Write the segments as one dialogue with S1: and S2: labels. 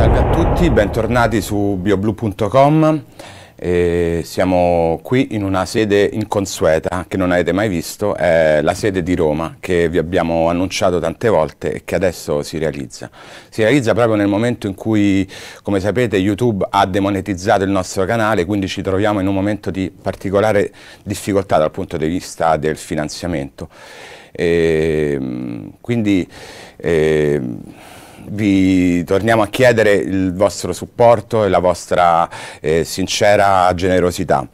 S1: Salve a tutti, bentornati su bioblu.com. siamo qui in una sede inconsueta che non avete mai visto, è la sede di Roma che vi abbiamo annunciato tante volte e che adesso si realizza. Si realizza proprio nel momento in cui, come sapete, YouTube ha demonetizzato il nostro canale, quindi ci troviamo in un momento di particolare difficoltà dal punto di vista del finanziamento. E, ehm, quindi, eh, vi torniamo a chiedere il vostro supporto e la vostra eh, sincera generosità.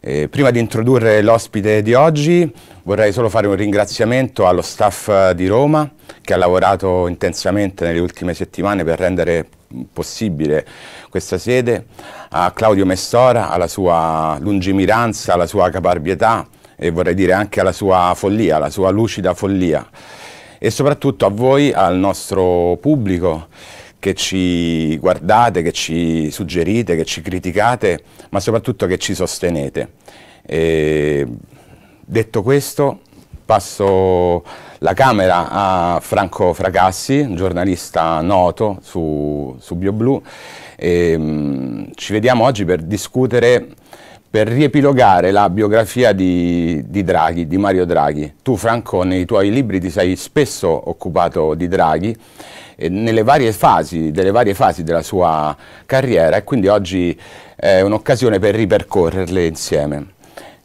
S1: Eh, prima di introdurre l'ospite di oggi vorrei solo fare un ringraziamento allo staff di Roma che ha lavorato intensamente nelle ultime settimane per rendere possibile questa sede, a Claudio Mestora, alla sua lungimiranza, alla sua caparbietà e vorrei dire anche alla sua follia, alla sua lucida follia e soprattutto a voi, al nostro pubblico che ci guardate, che ci suggerite, che ci criticate, ma soprattutto che ci sostenete. E detto questo, passo la camera a Franco Fracassi, giornalista noto su, su BioBlu. E, mh, mm, ci vediamo oggi per discutere per riepilogare la biografia di, di, Draghi, di Mario Draghi. Tu Franco nei tuoi libri ti sei spesso occupato di Draghi eh, nelle varie fasi, delle varie fasi della sua carriera e quindi oggi è un'occasione per ripercorrerle insieme.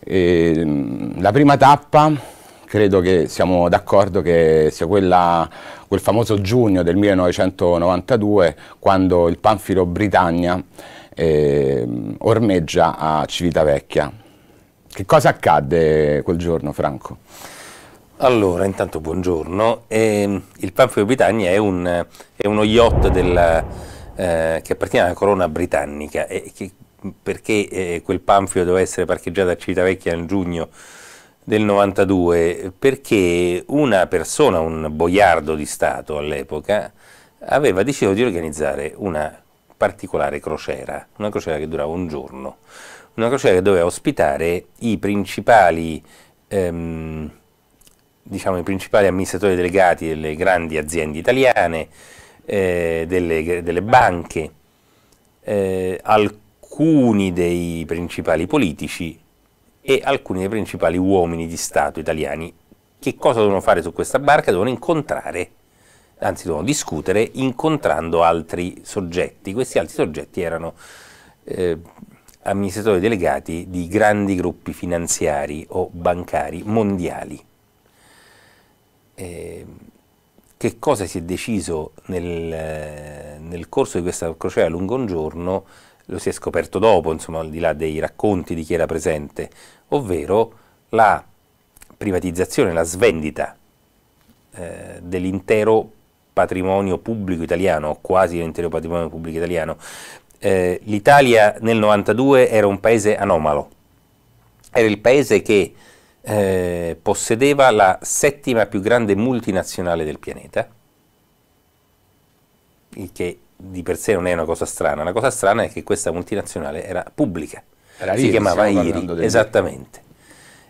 S1: E, ehm, la prima tappa credo che siamo d'accordo che sia quella, quel famoso giugno del 1992 quando il Panfilo Britannia eh, ormeggia a Civitavecchia. Che cosa accadde quel giorno, Franco? Allora,
S2: intanto buongiorno. Eh, il Panfilo Britannia è, un, è uno yacht della, eh, che appartiene alla corona britannica e che, perché eh, quel Panfilo doveva essere parcheggiato a Civitavecchia nel giugno del 92 perché una persona, un boiardo di Stato all'epoca, aveva deciso di organizzare una particolare crociera, una crociera che durava un giorno, una crociera che doveva ospitare i principali, ehm, diciamo, i principali amministratori delegati delle grandi aziende italiane, eh, delle, delle, banche, eh, alcuni dei principali politici e alcuni dei principali uomini di Stato italiani. Che cosa devono fare su questa barca? Devono incontrare anzi dovevano discutere incontrando altri soggetti. Questi altri soggetti erano eh, amministratori delegati di grandi gruppi finanziari o bancari mondiali. Eh, che cosa si è deciso nel, nel corso di questa crociera lungo un giorno lo si è scoperto dopo, insomma, al di là dei racconti di chi era presente, ovvero la privatizzazione, la svendita eh, dell'intero patrimonio pubblico italiano, quasi l'intero patrimonio pubblico italiano, eh, l'Italia nel 92 era un paese anomalo, era il paese che eh, possedeva la settima più grande multinazionale del pianeta, il che di per sé non è una cosa strana, la cosa strana è che questa multinazionale era pubblica, era si ieri, chiamava IRI, esattamente,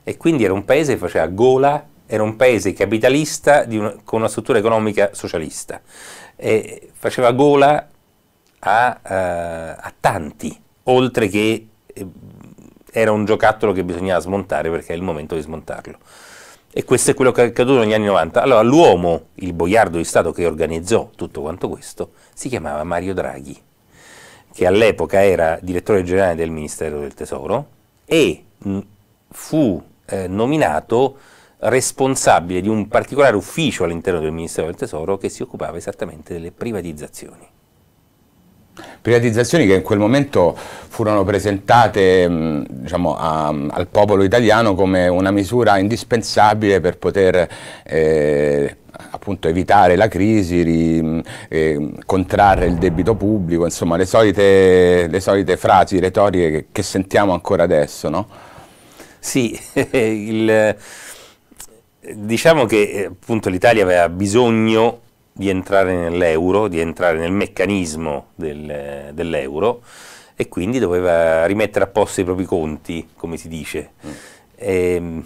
S2: e quindi era un paese che faceva gola era un paese capitalista una, con una struttura economica socialista e faceva gola a, a, eh, a tanti, oltre che eh, era un giocattolo che bisognava smontare perché è il momento di smontarlo. E questo è quello che è accaduto negli anni 90. Allora l'uomo, il boiardo di Stato che organizzò tutto quanto questo, si chiamava Mario Draghi, che all'epoca era direttore generale del Ministero del Tesoro e mh, fu eh, nominato responsabile di un particolare ufficio all'interno del Ministero del Tesoro che si occupava esattamente delle privatizzazioni.
S1: Privatizzazioni che in quel momento furono presentate mm, diciamo, a, al popolo italiano come una misura indispensabile per poter eh, appunto evitare la crisi, ri, eh, contrarre il debito pubblico, insomma le solite, le solite frasi retoriche che, che, sentiamo ancora adesso. No? Sì, il diciamo che
S2: eh, appunto l'Italia aveva bisogno di entrare nell'euro, di entrare nel meccanismo del, eh, dell'euro e quindi doveva rimettere a posto i propri conti, come si dice. Mm. E, ehm,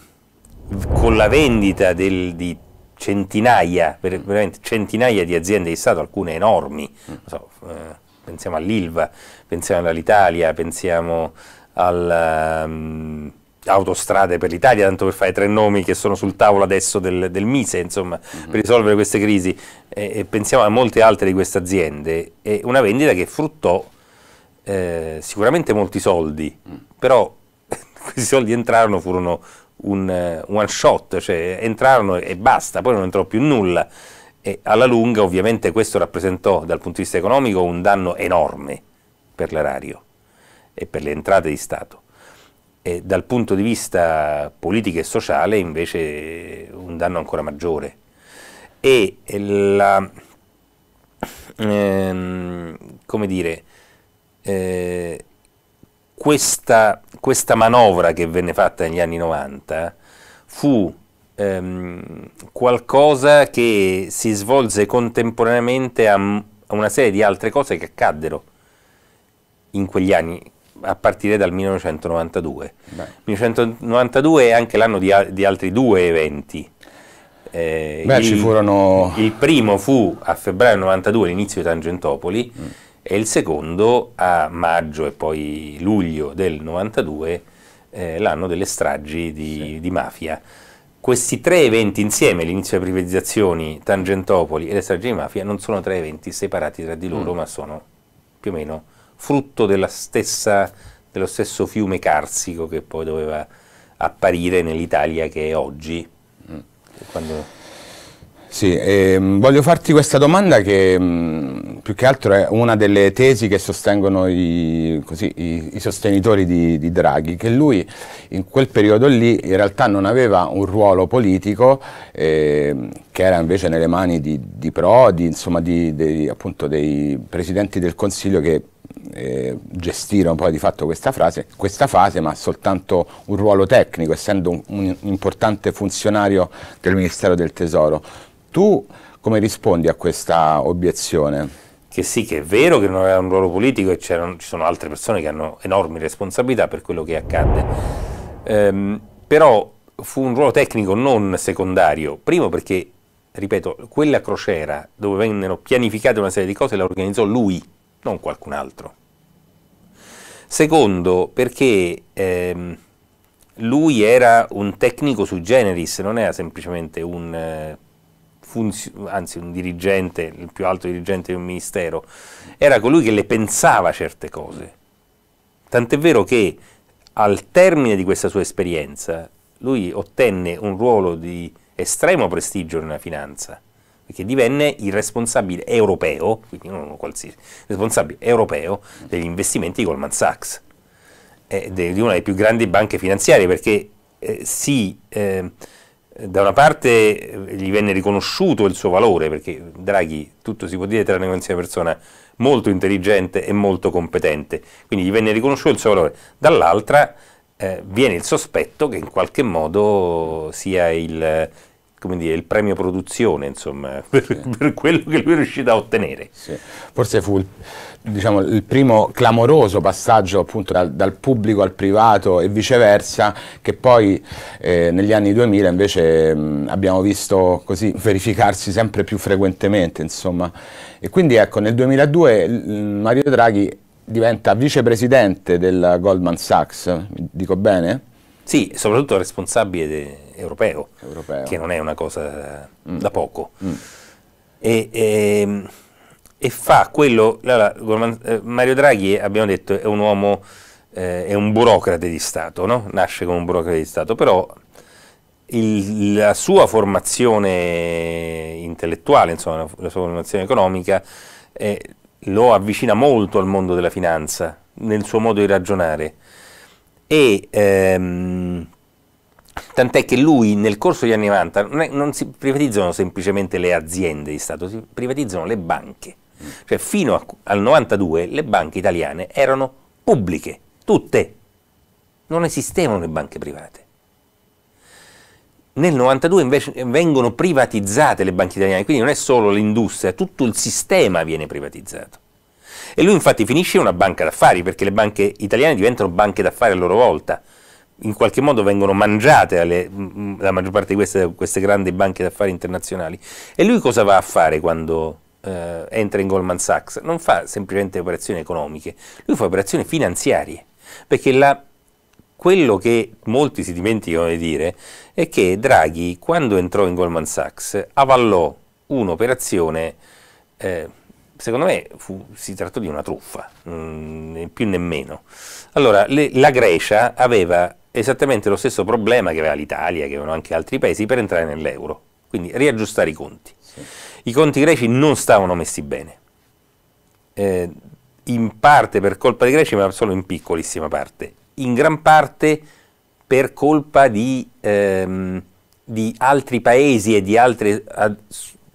S2: con la vendita del, di centinaia, mm. veramente centinaia di aziende di Stato, alcune enormi, mm. so, eh, pensiamo all'Ilva, pensiamo all'Italia, pensiamo al... Um, autostrade per l'Italia, tanto per fare tre nomi che sono sul tavolo adesso del, del Mise, insomma, mm -hmm. per risolvere queste crisi. E, e pensiamo a molte altre di queste aziende. È una vendita che fruttò eh, sicuramente molti soldi, mm. però questi soldi entrarono, furono un uh, one shot, cioè entrarono e basta, poi non entrò più nulla. E alla lunga ovviamente questo rappresentò dal punto di vista economico un danno enorme per l'erario e per le entrate di Stato e dal punto di vista politico e sociale invece un danno ancora maggiore. E la, ehm, come dire, eh, questa, questa, manovra che venne fatta negli anni 90 fu ehm, qualcosa che si svolse contemporaneamente a, a una serie di altre cose che accaddero in quegli anni, a partire dal 1992. Beh. 1992 è anche l'anno di, di altri due eventi. Eh, Beh, il, furono... il, primo fu a febbraio 92 l'inizio di Tangentopoli mm. e il secondo a maggio e poi luglio del 92 eh, l'anno delle stragi di, sì. di, mafia. Questi tre eventi insieme, l'inizio delle privatizzazioni, Tangentopoli e le stragi di mafia, non sono tre eventi separati tra di loro mm. ma sono più o meno frutto stessa, dello stesso fiume carsico che poi doveva apparire nell'Italia che è oggi. Mm. Quando...
S1: Sì, ehm, voglio farti questa domanda che mh, mm, più che altro è una delle tesi che sostengono i, così, i, i sostenitori di, di, Draghi, che lui in quel periodo lì in realtà non aveva un ruolo politico ehm, che era invece nelle mani di, di Prodi, insomma di, dei, appunto dei presidenti del Consiglio che eh, gestire un po' di fatto questa, frase, questa, fase, ma soltanto un ruolo tecnico, essendo un, un, importante funzionario del Ministero del Tesoro. Tu come rispondi a questa obiezione? Che sì, che è
S2: vero che non aveva un ruolo politico e ci sono altre persone che hanno enormi responsabilità per quello che accadde. Ehm, però fu un ruolo tecnico non secondario, primo perché, ripeto, quella crociera dove vennero pianificate una serie di cose la organizzò lui, non qualcun altro. Secondo, perché ehm, lui era un tecnico su generis, non era semplicemente un, eh, funzio- anzi, un dirigente, il più alto dirigente di un ministero, era colui che le pensava certe cose. Tant'è vero che al termine di questa sua esperienza lui ottenne un ruolo di estremo prestigio nella finanza perché divenne il responsabile europeo, quindi non qualsiasi, responsabile europeo degli investimenti di Goldman Sachs, eh, di una delle più grandi banche finanziarie, perché eh, sì, eh, da una parte eh, gli venne riconosciuto il suo valore, perché Draghi, tutto si può dire tranne che sia una persona molto intelligente e molto competente, quindi gli venne riconosciuto il suo valore, dall'altra eh, viene il sospetto che in qualche modo sia il come dire, il
S1: premio produzione, insomma, per, sì. per quello che lui è riuscito a ottenere. Sì. Forse fu diciamo, il primo clamoroso passaggio appunto dal, dal, pubblico al privato e viceversa, che poi eh, negli anni 2000 invece mh, abbiamo visto così verificarsi sempre più frequentemente, insomma. E quindi ecco, nel 2002 Mario Draghi diventa vicepresidente del Goldman Sachs, dico bene? Sì,
S2: soprattutto responsabile de, europeo, europeo, che non è una cosa mm. da poco. Mm. E, e, ehm, e, fa quello, allora, eh, Mario Draghi abbiamo detto è un uomo, eh, è un burocrate di Stato, no? nasce come un burocrate di Stato, però il, la sua formazione intellettuale, insomma, la sua formazione economica eh, lo avvicina molto al mondo della finanza, nel suo modo di ragionare e ehm, tant'è che lui nel corso degli anni 90 non, è, non, si privatizzano semplicemente le aziende di Stato, si privatizzano le banche. Cioè fino a, al 92 le banche italiane erano pubbliche, tutte. Non esistevano le banche private. Nel 92 invece vengono privatizzate le banche italiane, quindi non è solo l'industria, tutto il sistema viene privatizzato. E lui infatti finisce in una banca d'affari, perché le banche italiane diventano banche d'affari a loro volta. In qualche modo vengono mangiate alle, mm, mm, la maggior parte di queste, queste grandi banche d'affari internazionali. E lui cosa va a fare quando eh, entra in Goldman Sachs? Non fa semplicemente operazioni economiche, lui fa operazioni finanziarie, perché la quello che molti si dimenticano di dire è che Draghi, quando entrò in Goldman Sachs, avallò un'operazione eh, secondo me fu, si trattò di una truffa, mh, mm, più nemmeno. Allora, le, la Grecia aveva esattamente lo stesso problema che aveva l'Italia, che avevano anche altri paesi, per entrare nell'euro, quindi riaggiustare i conti. Sì. I conti greci non stavano messi bene, eh, in parte per colpa dei greci, ma solo in piccolissima parte, in gran parte per colpa di, ehm, di altri paesi e di altre... Ad,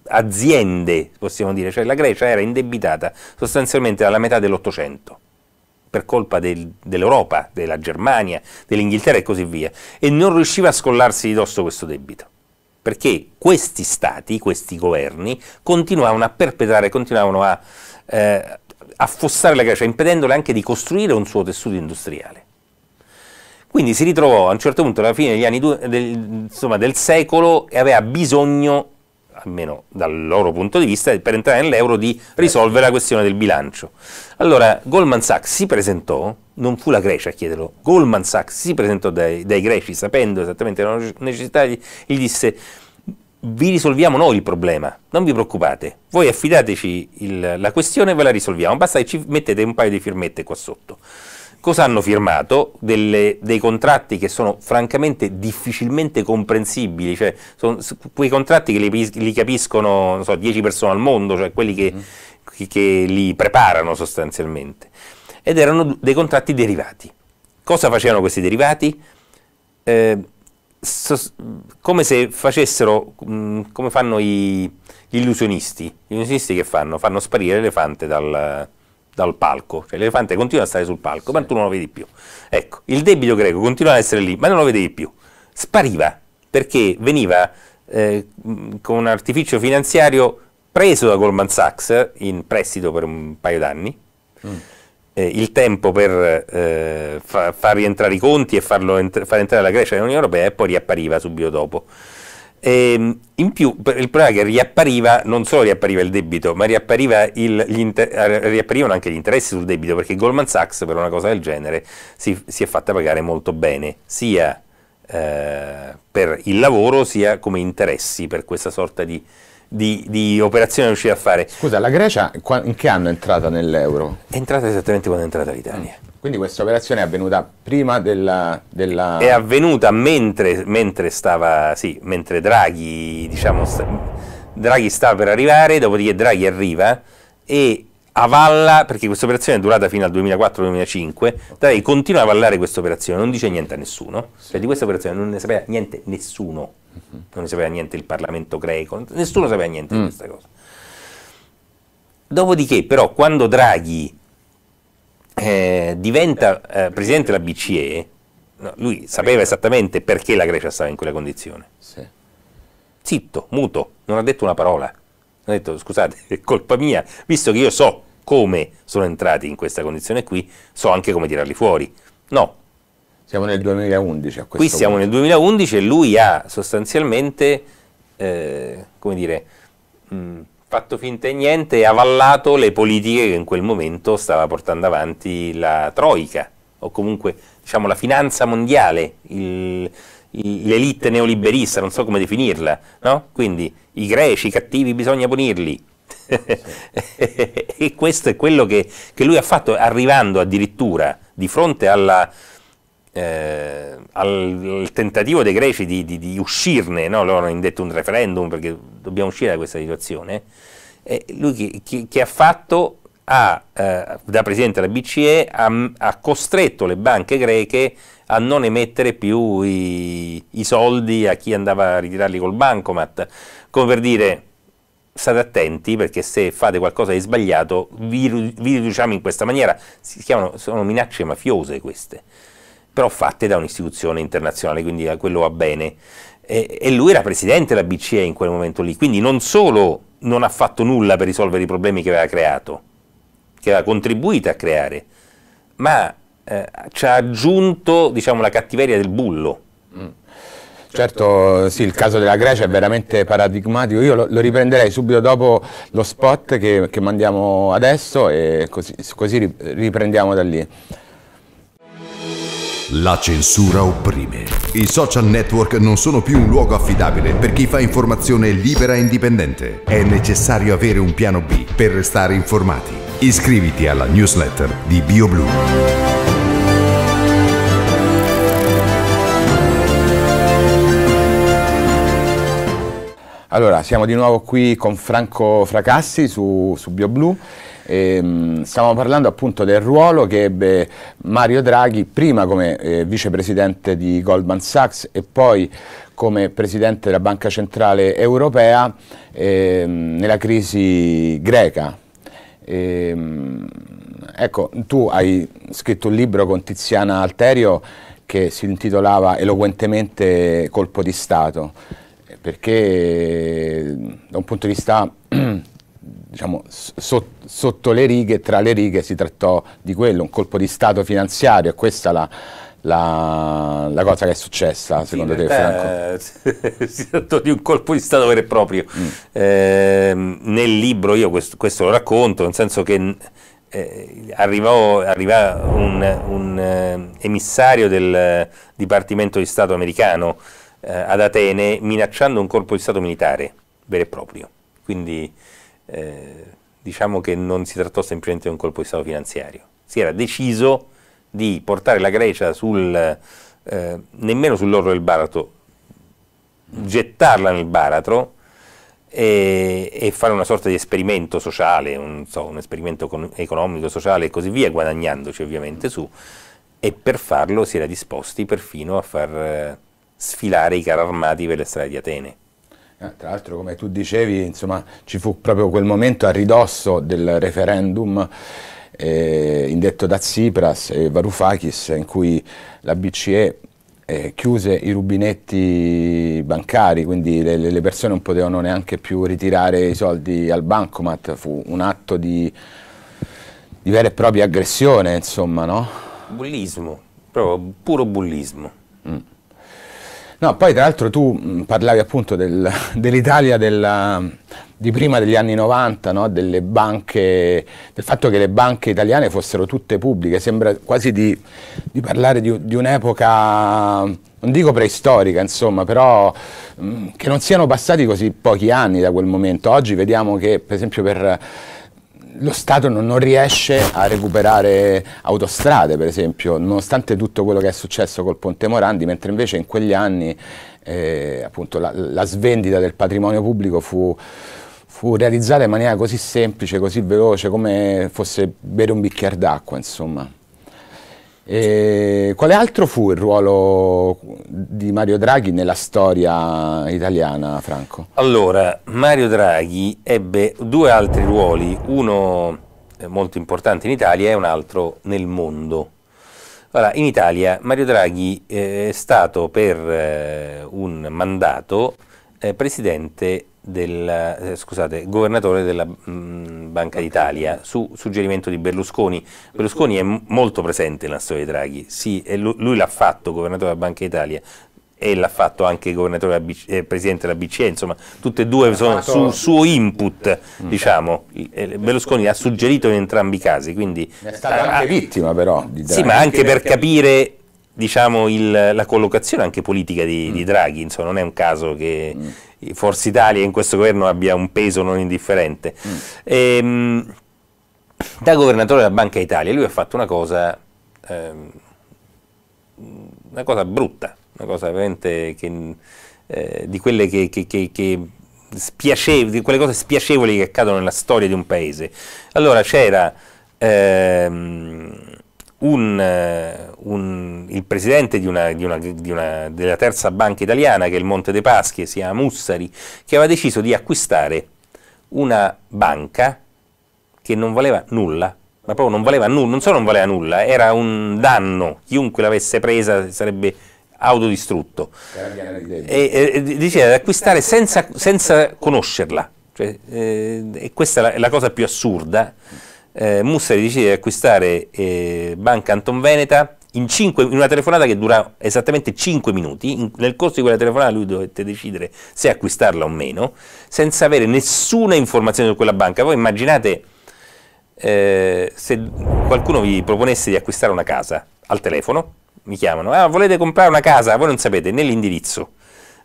S2: aziende, possiamo dire, cioè la Grecia era indebitata sostanzialmente dalla metà dell'Ottocento per colpa del, dell'Europa, della Germania, dell'Inghilterra e così via, e non riusciva a scollarsi di dosso questo debito, perché questi stati, questi governi, continuavano a perpetrare, continuavano a eh, affossare la Grecia, impedendole anche di costruire un suo tessuto industriale. Quindi si ritrovò a un certo punto, alla fine degli anni due, del, insomma, del secolo, e aveva bisogno almeno dal loro punto di vista, per entrare nell'euro di risolvere la questione del bilancio. Allora Goldman Sachs si presentò, non fu la Grecia a chiederlo, Goldman Sachs si presentò dai, dai greci sapendo esattamente la necessità, e gli disse vi risolviamo noi il problema, non vi preoccupate, voi affidateci il, la questione e ve la risolviamo, basta che ci mettete un paio di firmette qua sotto cosa hanno firmato? Delle, dei contratti che sono francamente difficilmente comprensibili, cioè sono quei contratti che li, li capiscono so, 10 persone al mondo, cioè quelli che, mm. che, che li preparano sostanzialmente. Ed erano dei contratti derivati. Cosa facevano questi derivati? Eh, so, come se facessero, mh, mm, come fanno i, gli illusionisti. Gli illusionisti che fanno? Fanno sparire l'elefante dal, dal palco, cioè l'elefante continua a stare sul palco, ma tu non lo vedi più. Ecco, il debito greco continua ad essere lì, ma non lo vedevi più. Spariva perché veniva eh, con un artificio finanziario preso da Goldman Sachs in prestito per un paio d'anni. Mm. Eh, il tempo per eh, fa, far rientrare i conti e farlo ent- far entrare la Grecia nell'Unione Europea e poi riappariva subito dopo. E ehm, in più il problema è che riappariva, non solo riappariva il debito, ma riappariva il, inter, riapparivano anche gli interessi sul debito, perché Goldman Sachs per una cosa del genere si, si è fatta pagare molto bene, sia eh, per il lavoro sia come interessi per questa
S1: sorta di, di, di operazione riuscita a fare. Scusa, la Grecia in che anno è entrata nell'euro? È entrata esattamente quando è entrata l'Italia. Mm. Quindi questa operazione è avvenuta prima della... della... È
S2: avvenuta mentre, mentre, stava, sì, mentre Draghi, diciamo, sta, Draghi stava per arrivare, dopodiché Draghi arriva e avalla, perché questa operazione è durata fino al 2004-2005, Draghi continua a avallare questa operazione, non dice niente a nessuno, cioè di questa operazione non ne sapeva niente nessuno, mhm. non ne sapeva niente il Parlamento greco, nessuno sapeva niente di mm. questa cosa. Dopodiché però quando Draghi eh, diventa eh, presidente della BCE, no, lui sapeva esattamente perché la Grecia stava in quella condizione. Sì. Zitto, muto, non ha detto una parola. Ha detto scusate, è colpa mia, visto che io so come sono entrati in questa condizione qui, so anche come tirarli fuori. No. Siamo nel
S1: 2011 a questo Qui siamo punto.
S2: nel 2011 e lui ha sostanzialmente, eh, come dire, mh, mm, fatto finta e niente e avallato le politiche che in quel momento stava portando avanti la Troica o comunque diciamo, la finanza mondiale, l'elite neoliberista, non so come definirla, no? quindi i greci, i cattivi bisogna punirli. e questo è quello che, che lui ha fatto arrivando addirittura di fronte alla, eh, al, al, tentativo dei greci di, di, di uscirne, no? loro hanno indetto un referendum perché dobbiamo uscire da questa situazione, eh, lui che, che, che, ha fatto, ha, eh, da presidente della BCE, ha, ha, costretto le banche greche a non emettere più i, i soldi a chi andava a ritirarli col bancomat, come per dire state attenti perché se fate qualcosa di sbagliato vi, vi riduciamo in questa maniera, si chiamano, sono minacce mafiose queste però fatte da un'istituzione internazionale, quindi da eh, quello va bene. E, e lui era presidente della BCE in quel momento lì, quindi non solo non ha fatto nulla per risolvere i problemi che aveva creato, che aveva contribuito a creare, ma eh, ci ha aggiunto diciamo, la cattiveria
S1: del bullo. Mm. Certo, sì, il caso della Grecia è veramente paradigmatico. Io lo, lo riprenderei subito dopo lo spot che, che mandiamo adesso e così, così riprendiamo da lì. La censura opprime. I social network non sono più un luogo affidabile per chi fa informazione libera e indipendente. È necessario avere un piano B per restare informati. Iscriviti alla newsletter di BioBlue. Allora, siamo di nuovo qui con Franco Fracassi su, su BioBlu Ehm, stiamo parlando appunto del ruolo che ebbe Mario Draghi prima come eh, vicepresidente di Goldman Sachs e poi come presidente della Banca Centrale Europea ehm, nella crisi greca. Ehm, ecco, tu hai scritto un libro con Tiziana Alterio che si intitolava eloquentemente Colpo di Stato, perché da un punto di vista diciamo, so, sotto le righe, tra le righe si trattò di quello, un colpo di Stato finanziario è questa la, la, la cosa che è successa secondo sì, te
S2: Franco? si trattò di un colpo di Stato vero e proprio. Mm. Eh, nel libro io questo, questo, lo racconto, nel senso che eh, arrivò, arrivò un, un eh, emissario del Dipartimento di Stato americano eh, ad Atene minacciando un colpo di Stato militare vero e proprio. Quindi eh, diciamo che non si trattò semplicemente di un colpo di Stato finanziario, si era deciso di portare la Grecia sul, eh, nemmeno sull'orlo del baratro, gettarla nel baratro e, e, fare una sorta di esperimento sociale, un, so, un esperimento economico, sociale e così via, guadagnandoci ovviamente su, e per farlo si era disposti perfino a far eh, sfilare i carri armati per le strade di Atene.
S1: Eh, tra l'altro, come tu dicevi, insomma, ci fu proprio quel momento a ridosso del referendum eh, indetto da Tsipras e Varoufakis in cui la BCE eh, chiuse i rubinetti bancari, quindi le, le, persone non potevano neanche più ritirare i soldi al bancomat, fu un atto di, di vera e propria aggressione, insomma, no?
S2: Bullismo, proprio puro bullismo.
S1: Mm. No, poi tra l'altro tu parlavi appunto del, dell'Italia della, di prima degli anni 90, no? banche, del fatto che le banche italiane fossero tutte pubbliche, sembra quasi di, di parlare di, di un'epoca, non dico preistorica insomma, però che non siano passati così pochi anni da quel momento. Oggi vediamo che per esempio per lo Stato non, non, riesce a recuperare autostrade, per esempio, nonostante tutto quello che è successo col Ponte Morandi, mentre invece in quegli anni eh, appunto, la, la, svendita del patrimonio pubblico fu, fu, realizzata in maniera così semplice, così veloce, come fosse bere un bicchiere d'acqua, insomma. E eh, quale altro fu il ruolo di Mario Draghi nella storia italiana, Franco?
S2: Allora, Mario Draghi ebbe due altri ruoli, uno eh, molto importante in Italia e un altro nel mondo. Allora, in Italia Mario Draghi eh, è stato per un mandato eh, presidente del, eh, scusate, governatore della mh, mm, Banca d'Italia su suggerimento di Berlusconi. Berlusconi è molto presente nella storia di Draghi, sì, lui, lui l'ha fatto governatore della Banca d'Italia e l'ha fatto anche governatore BC, eh, presidente della BCE, insomma, tutte e due sono sul suo input, mm. diciamo. Eh, Berlusconi ha suggerito in entrambi i casi, quindi è stata ah, anche ah. vittima però di Draghi. Sì, ma anche per capire diciamo, il, la collocazione anche politica di, mm. di Draghi, insomma, non è un caso che mm. Forza Italia in questo governo abbia un peso non indifferente. Mm. E, ehm, da governatore della Banca Italia lui ha fatto una cosa, ehm, una cosa brutta, una cosa veramente che, eh, di quelle che, che, che spiacevoli, quelle cose spiacevoli che accadono nella storia di un paese. Allora c'era ehm, un, eh, un, il presidente di una, di, una, di una, della terza banca italiana, che è il Monte dei Paschi, si chiama Mussari, che aveva deciso di acquistare una banca che non valeva nulla, ma proprio non valeva nulla, non solo non valeva nulla, era un danno, chiunque l'avesse presa sarebbe autodistrutto, e, e, diceva di acquistare senza, senza conoscerla, cioè, eh, e questa è la, è la cosa più assurda eh, Mussari decide di acquistare eh, Banca Anton Veneta in, cinque, in, una telefonata che dura esattamente 5 minuti, in, nel corso di quella telefonata lui dovette decidere se acquistarla o meno, senza avere nessuna informazione su quella banca. Voi immaginate eh, se qualcuno vi proponesse di acquistare una casa al telefono, mi chiamano, ah, volete comprare una casa, voi non sapete né l'indirizzo,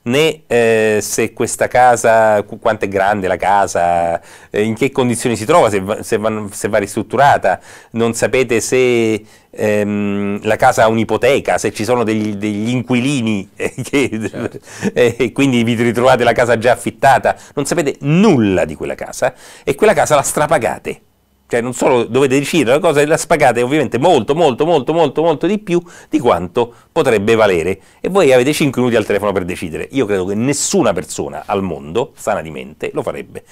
S2: né eh, se questa casa, quanto è grande la casa, eh, in che condizioni si trova, se va, se va, se va ristrutturata, non sapete se ehm, la casa ha un'ipoteca, se ci sono degli, degli inquilini eh, che, certo. Eh, e quindi vi ritrovate la casa già affittata, non sapete nulla di quella casa e quella casa la strapagate cioè non solo dovete decidere la cosa, la spagate ovviamente molto, molto, molto, molto, molto di più di quanto potrebbe valere. E voi avete 5 minuti al telefono per decidere. Io credo che nessuna persona al mondo, sana di mente, lo farebbe.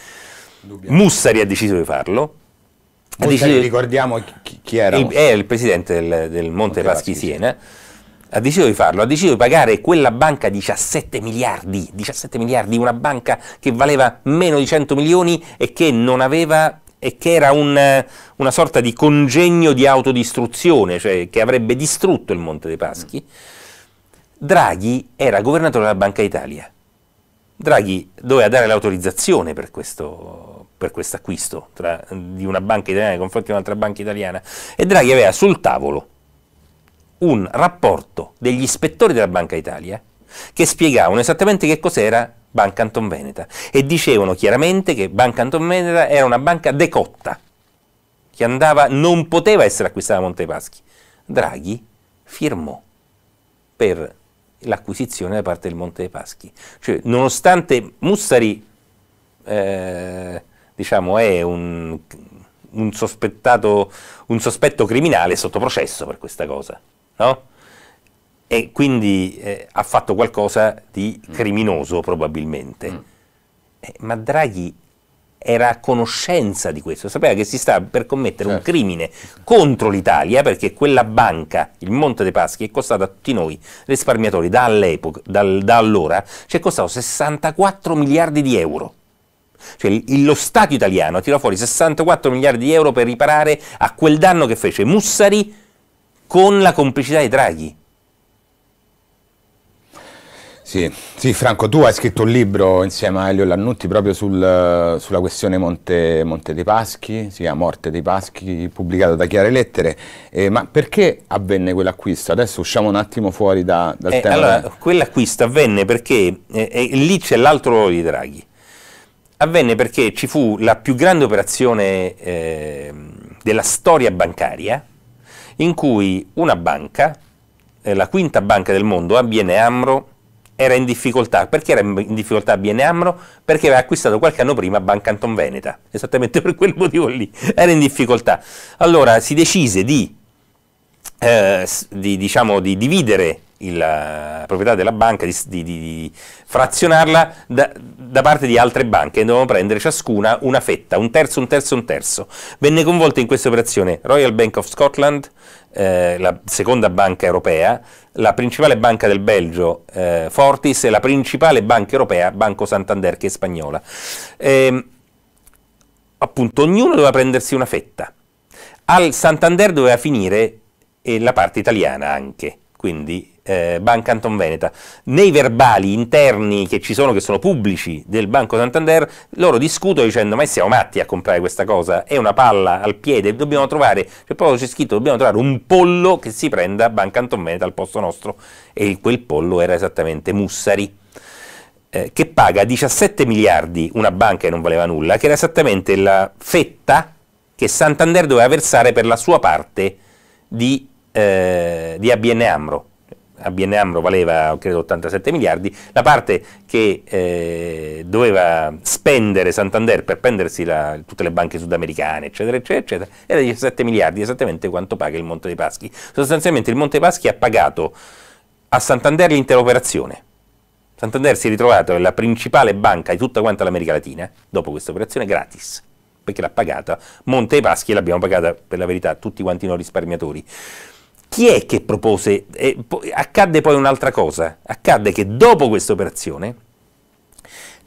S2: Dubbiamo. Mussari ha deciso di farlo.
S1: Mussari, ricordiamo
S2: chi, chi era. Il, è il presidente del, del Monte, Monte Paschi Siena ha deciso di farlo, ha deciso di pagare quella banca 17 miliardi, 17 miliardi, una banca che valeva meno di 100 milioni e che non aveva e che era un, una sorta di congegno di autodistruzione, cioè che avrebbe distrutto il Monte dei Paschi, Draghi era governatore della Banca Italia. Draghi doveva dare l'autorizzazione per questo, acquisto di una banca italiana nei confronti di un'altra banca italiana e Draghi aveva sul tavolo un rapporto degli ispettori della Banca Italia che spiegavano esattamente che cos'era Banca Anton Veneta e dicevano chiaramente che Banca Anton Veneta era una banca decotta che andava, non poteva essere acquistata da Montepaschi. Draghi firmò per l'acquisizione da parte del Monte dei Paschi. Cioè, nonostante Mussari eh, diciamo, è un, un, un sospetto criminale sotto processo per questa cosa, no? e quindi eh, ha fatto qualcosa di mm. criminoso probabilmente. Mm. Eh, ma Draghi era a conoscenza di questo, sapeva che si sta per commettere certo. un crimine contro l'Italia perché quella banca, il Monte dei Paschi, è costata a tutti noi risparmiatori da, dal, da allora, ci è costato 64 miliardi di euro. Cioè lo Stato italiano ha tirato fuori 64 miliardi di euro per riparare a quel danno che fece Mussari con la complicità di Draghi.
S1: Sì. sì, Franco, tu hai scritto un libro insieme a Elio Lannutti proprio sul, sulla questione Monte, Monte, dei Paschi, si chiama Morte dei Paschi, pubblicato da Chiare Lettere, eh, ma perché avvenne quell'acquisto? Adesso usciamo un attimo fuori da, dal eh, tema. Allora,
S2: quell'acquisto avvenne perché, eh, eh lì c'è l'altro ruolo di Draghi, avvenne perché ci fu la più grande operazione ehm, della storia bancaria in cui una banca, eh, la quinta banca del mondo, ABN Amro, era in difficoltà. Perché era in difficoltà BN Amro? Perché aveva acquistato qualche anno prima Banca Anton Veneta, esattamente per quel motivo lì, era in difficoltà. Allora si decise di, eh, di, diciamo, di dividere la eh, proprietà della banca, di, di, di frazionarla da, da, parte di altre banche e dovevano prendere ciascuna una fetta, un terzo, un terzo, un terzo. Venne coinvolta in questa operazione Royal Bank of Scotland, eh, la seconda banca europea, la principale banca del Belgio eh, Fortis e la principale banca europea Banco Santander che è spagnola. Eh, appunto ognuno doveva prendersi una fetta. Al Santander doveva finire la parte italiana anche, quindi eh, Banca Antonveneta. Nei verbali interni che ci sono, che sono pubblici del Banco Santander, loro discutono dicendo ma siamo matti a comprare questa cosa, è una palla al piede, dobbiamo trovare, cioè proprio c'è scritto, dobbiamo trovare un pollo che si prenda Banca Antonveneta al posto nostro e quel pollo era esattamente Mussari. Eh, che paga 17 miliardi una banca che non valeva nulla, che era esattamente la fetta che Santander doveva versare per la sua parte di, eh, di ABN Amro a BN Amro valeva credo 87 miliardi, la parte che eh, doveva spendere Santander per prendersi la, tutte le banche sudamericane, eccetera, eccetera, eccetera, era 17 miliardi, esattamente quanto paga il Monte dei Paschi. Sostanzialmente il Monte dei Paschi ha pagato a Santander l'intera operazione. Santander si è ritrovato la principale banca di tutta quanta l'America Latina, dopo questa operazione, gratis perché l'ha pagata Monte dei Paschi e l'abbiamo pagata per la verità tutti quanti noi risparmiatori. Chi è che propose? Eh, accadde poi un'altra cosa, accadde che dopo questa operazione,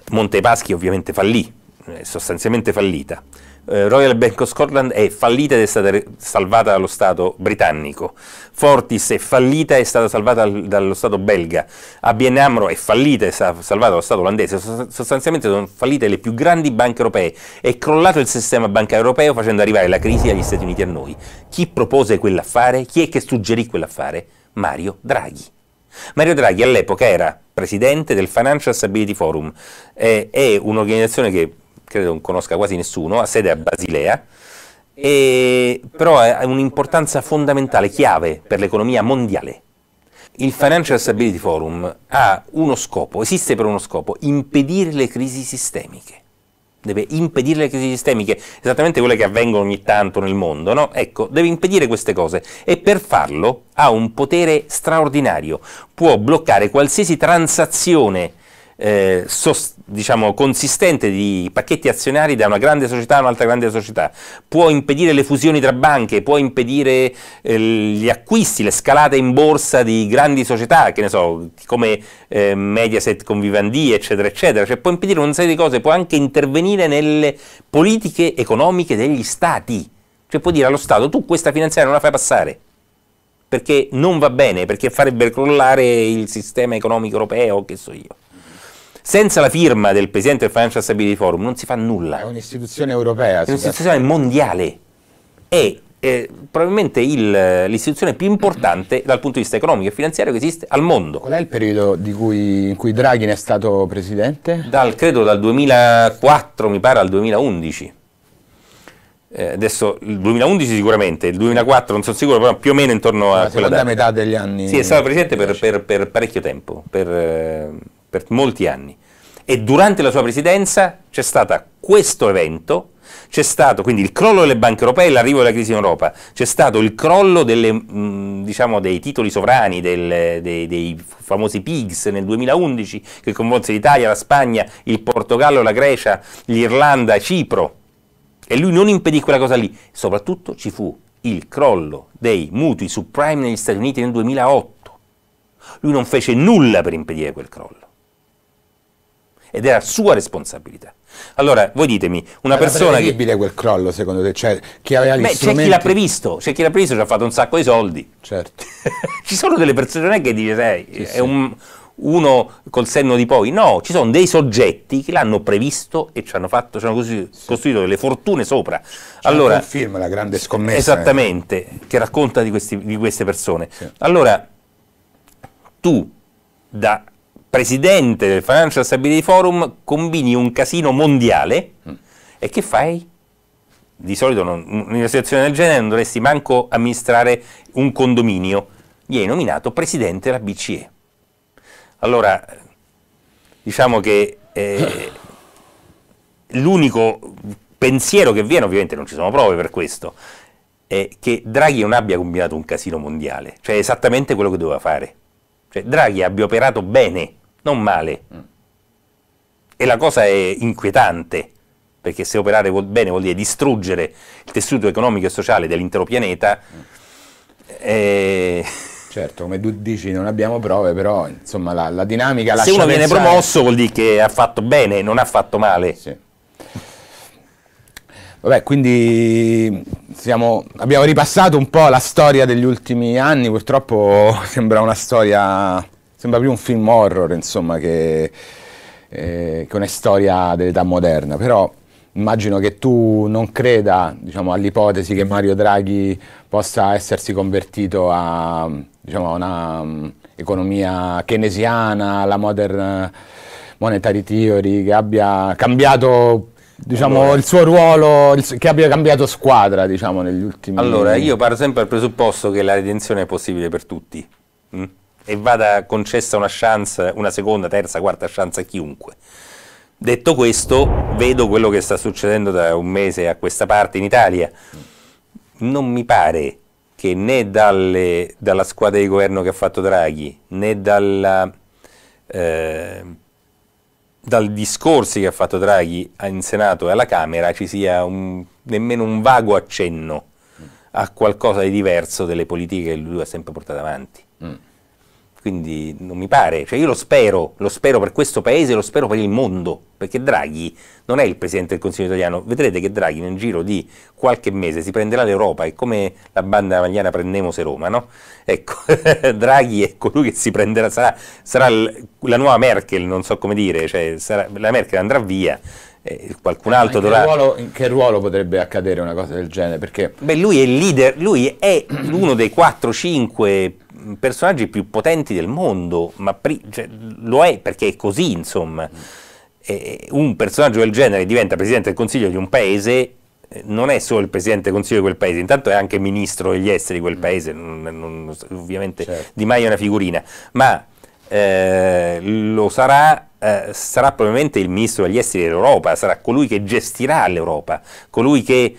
S2: Montepaschi ovviamente fallì, eh, sostanzialmente fallita, eh, Royal Bank of Scotland è fallita ed è stata salvata dallo Stato britannico, Fortis è fallita e è stata salvata dallo Stato belga, ABN Amro è fallita e è stata salvata dallo Stato olandese, sostanzialmente sono fallite le più grandi banche europee, è crollato il sistema bancario europeo facendo arrivare la crisi agli Stati Uniti a noi. Chi propose quell'affare? Chi è che suggerì quell'affare? Mario Draghi. Mario Draghi all'epoca era presidente del Financial Stability Forum, eh, è un'organizzazione che credo non conosca quasi nessuno, ha sede a Basilea, e, però ha un'importanza fondamentale, chiave per l'economia mondiale. Il Financial Stability Forum ha uno scopo, esiste per uno scopo, impedire le crisi sistemiche. Deve impedire le crisi sistemiche, esattamente quelle che avvengono ogni tanto nel mondo, no? Ecco, deve impedire queste cose e per farlo ha un potere straordinario. Può bloccare qualsiasi transazione eh, sostanziale diciamo, consistente di pacchetti azionari da una grande società a un'altra grande società, può impedire le fusioni tra banche, può impedire eh, gli acquisti, le scalate in borsa di grandi società, che ne so, come eh, Mediaset con Vivendi, eccetera, eccetera, cioè può impedire una serie di cose, può anche intervenire nelle politiche economiche degli stati, cioè può dire allo Stato tu questa finanziaria non la fai passare perché non va bene, perché farebbe crollare il sistema economico europeo, che so io. Senza la firma del presidente del Financial Stability Forum non si fa nulla. È
S1: un'istituzione europea. È un'istituzione
S2: mondiale. È eh, probabilmente l'istituzione più importante dal punto di vista economico e finanziario che esiste al mondo.
S1: Qual è il periodo cui, in cui Draghi è stato presidente?
S2: Dal, credo dal 2004 mi pare al 2011. Eh, adesso il 2011 sicuramente, il 2004 non sono sicuro, però più o meno intorno a... La seconda data.
S1: metà degli anni... Sì, è stato
S2: presidente per, per, per parecchio tempo, per, eh, per molti anni. E durante la sua presidenza c'è stato questo evento, c'è stato quindi il crollo delle banche europee e l'arrivo della crisi in Europa, c'è stato il crollo delle, mh, mm, diciamo, dei titoli sovrani, del, dei, dei, famosi PIGS nel 2011 che coinvolse l'Italia, la Spagna, il Portogallo, la Grecia, l'Irlanda, Cipro. E lui non impedì quella cosa lì. Soprattutto ci fu il crollo dei mutui subprime negli Stati Uniti nel 2008. Lui non fece nulla per impedire quel crollo ed è la sua responsabilità. Allora, voi ditemi, una era persona che... È quel crollo secondo te? Cioè, chi aveva gli strumenti... c'è chi l'ha previsto, c'è chi l'ha previsto, ci ha fatto un sacco di soldi. Certo. ci sono delle persone, non è che direi, sì, è sì. Un, uno col senno di poi, no, ci sono dei soggetti che l'hanno previsto e ci hanno, fatto, ci hanno costruito, sì. costruito delle fortune sopra. C'è allora, un film, La grande scommessa. Esattamente, eh. che racconta di, questi, di queste persone. Allora, tu da presidente del Financial Stability Forum, combini un casino mondiale mm. e che fai? Di solito non, in una situazione del genere non dovresti manco amministrare un condominio, gli nominato presidente della BCE. Allora, diciamo che eh, l'unico pensiero che viene, ovviamente non ci sono prove per questo, è che Draghi non abbia combinato un casino mondiale, cioè esattamente quello che doveva fare. Cioè, Draghi abbia operato bene non male. Mm. E la cosa è inquietante, perché se operare bene vuol dire distruggere il tessuto economico e sociale dell'intero pianeta.
S1: Mm. Eh, e... Certo, come tu dici non abbiamo prove, però insomma la, la dinamica lascia Se uno viene promosso
S2: vuol dire che ha fatto bene, non ha fatto male. Sì.
S1: Vabbè, quindi siamo, abbiamo ripassato un po' la storia degli ultimi anni, purtroppo sembra una storia Sembra più un film horror, insomma, che, eh, che una storia dell'età moderna, però immagino che tu non creda diciamo, all'ipotesi che Mario Draghi possa essersi convertito a diciamo, una um, economia keynesiana, la modern eh, monetary theory, che abbia cambiato diciamo, allora. il suo ruolo, il, che abbia cambiato squadra diciamo, negli ultimi anni. Allora, io
S2: parlo sempre dal presupposto che la redenzione è possibile per tutti. Mm? e vada concessa una chance, una seconda, terza, quarta chance a chiunque. Detto questo, vedo quello che sta succedendo da un mese a questa parte in Italia. Non mi pare che né dalle, dalla squadra di governo che ha fatto Draghi, né dalla, eh, dal discorsi che ha fatto Draghi in Senato e alla Camera ci sia un, nemmeno un vago accenno a qualcosa di diverso delle politiche che lui ha sempre portato avanti. Mm. Quindi non mi pare, cioè io lo spero, lo spero per questo paese, lo spero per il mondo, perché Draghi non è il presidente del Consiglio italiano, vedrete che Draghi nel giro di qualche mese si prenderà l'Europa, è come la banda magliana Prendemos Roma, no? Ecco, Draghi è colui che si prenderà, sarà, sarà la nuova Merkel, non so come dire, cioè sarà, la Merkel andrà via qualcun altro dovrà... Ruolo, in che ruolo potrebbe accadere una cosa del genere? Perché... Beh, lui è il leader, lui è uno dei 4-5 personaggi più potenti del mondo, ma cioè, lo è perché è così, insomma. E un personaggio del genere diventa presidente del consiglio di un paese eh, non è solo il presidente del consiglio di quel paese, intanto è anche ministro degli esteri di quel paese, non, non, ovviamente certo. Di Maio è una figurina, ma eh, lo sarà, eh, sarà probabilmente il ministro degli esteri dell'Europa, sarà colui che gestirà l'Europa, colui che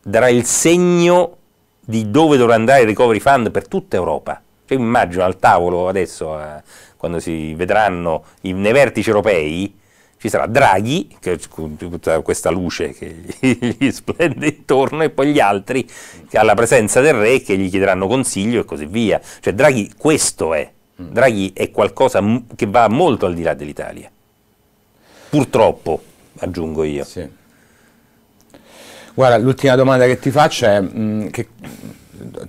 S2: darà il segno di dove dovrà andare il recovery fund per tutta Europa. Cioè, immagino al tavolo adesso, eh, quando si vedranno i, nei vertici europei, ci sarà Draghi, che, con tutta questa luce che gli, gli splende intorno, e poi gli altri che alla presenza del re che gli chiederanno consiglio e così via. Cioè Draghi questo è, mm. Draghi è qualcosa che va molto al di là dell'Italia, purtroppo, aggiungo io.
S1: Sì. Guarda, l'ultima domanda che ti faccio è mh, mm, che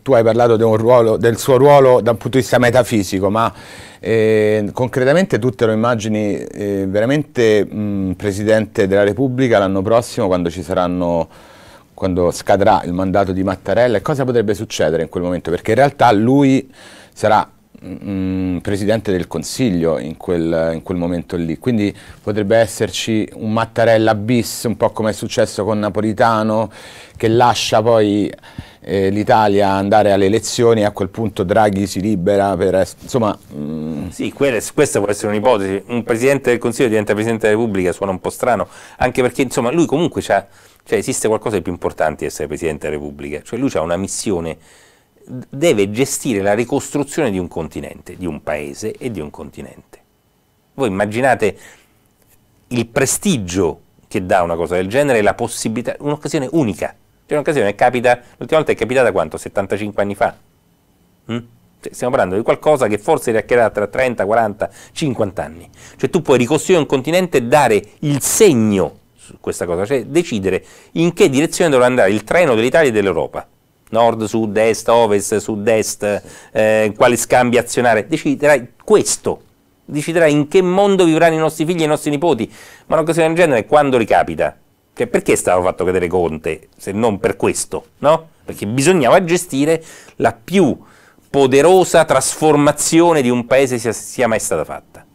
S1: tu hai parlato de ruolo, del suo ruolo da un punto di vista metafisico, ma eh, concretamente tu te lo immagini eh, veramente mh, Presidente della Repubblica l'anno prossimo quando ci saranno quando scadrà il mandato di Mattarella e cosa potrebbe succedere in quel momento? Perché in realtà lui sarà Mm, presidente del Consiglio in quel, in quel, momento lì, quindi potrebbe esserci un Mattarella bis, un po' come è successo con Napolitano, che lascia poi eh, l'Italia andare alle elezioni e a quel punto Draghi si libera per... insomma... Mh. Mm. Sì,
S2: quelle, questa può essere un'ipotesi, un presidente del Consiglio diventa presidente della Repubblica, suona un po' strano, anche perché insomma lui comunque ha... Cioè esiste qualcosa di più importante di essere Presidente della Repubblica, cioè lui ha una missione deve gestire la ricostruzione di un continente, di un paese e di un continente. Voi immaginate il prestigio che dà una cosa del genere, e la possibilità, un'occasione unica. Cioè un'occasione che capita, l'ultima volta è capitata quanto? 75 anni fa? Mm? Cioè, stiamo parlando di qualcosa che forse riaccherà tra 30, 40, 50 anni. Cioè tu puoi ricostruire un continente e dare il segno su questa cosa, cioè decidere in che direzione dovrà andare il treno dell'Italia e dell'Europa nord, sud, est, ovest, sud-est, eh, quale scambio azionare, deciderai questo, deciderai in che mondo vivranno i nostri figli e i nostri nipoti, ma un'occasione del genere quando ricapita? Cioè, perché è stato fatto cadere Conte, se non per questo, no? Perché bisognava gestire la più poderosa trasformazione di un paese sia, sia mai stata fatta.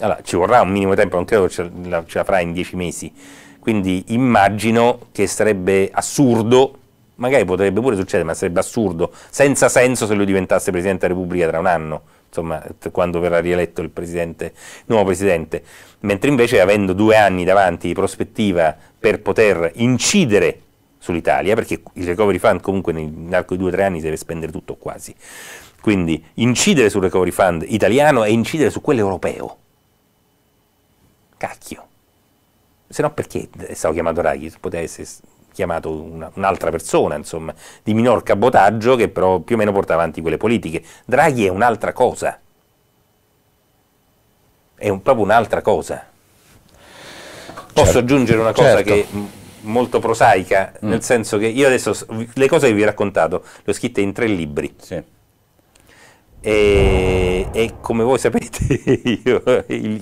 S2: Allora, ci vorrà un minimo tempo, non credo ce la, ce la farà in dieci mesi, quindi immagino che sarebbe assurdo magari potrebbe pure succedere, ma sarebbe assurdo, senza senso se lui diventasse Presidente della Repubblica tra un anno, insomma, quando verrà rieletto il, presidente, il nuovo Presidente, mentre invece avendo due anni davanti di prospettiva per poter incidere sull'Italia, perché il recovery fund comunque nell'arco di due o tre anni si deve spendere tutto quasi, quindi incidere sul recovery fund italiano e incidere su quello europeo. Cacchio. Se no perché è eh, stato chiamato Raghi? Poteva essere chiamato un'altra persona, insomma, di minor cabotaggio che però più o meno porta avanti quelle politiche. Draghi è un'altra cosa, è un, proprio un'altra cosa. Posso certo. aggiungere una cosa certo. che molto prosaica, mm. nel senso che io adesso le cose che vi ho raccontato le ho scritte in tre libri. Sì. E, e, come voi sapete, io,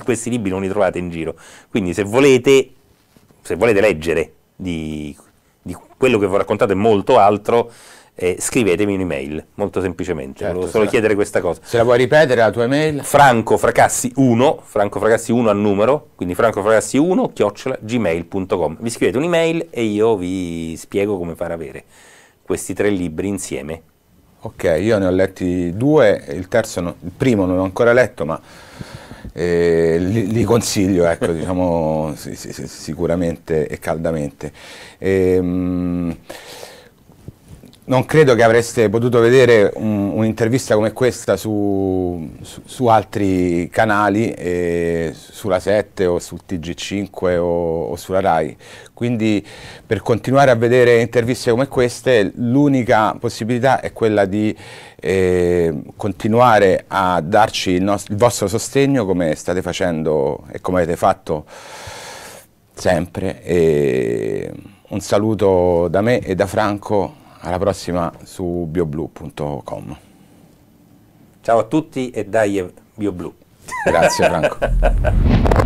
S2: questi libri non li trovate in giro. Quindi se volete, se volete leggere di quello che vi ho raccontato è molto altro, eh, scrivetemi un'email, molto semplicemente, certo, volevo solo la, chiedere questa cosa.
S1: Se la vuoi ripetere la tua email?
S2: francofracassi1, francofracassi1 al numero, quindi francofracassi1 chiocciola gmail.com.
S1: Vi scrivete un'email e io vi spiego come far avere questi tre libri insieme. Ok, io ne ho letti due, il, terzo no, il primo non l'ho ancora letto, ma eh, li, li, consiglio ecco, diciamo, sicuramente e caldamente. E, ehm, mh, non credo che avreste potuto vedere un'intervista come questa su, su, su altri canali, eh, sulla 7 o sul TG5 o, o, sulla RAI. Quindi per continuare a vedere interviste come queste l'unica possibilità è quella di eh, continuare a darci il, il vostro sostegno come state facendo e come avete fatto sempre. E un saluto da me e da Franco. Alla prossima su bioblu.com.
S2: Ciao a tutti e dai eh, BioBlu.
S1: Grazie Franco.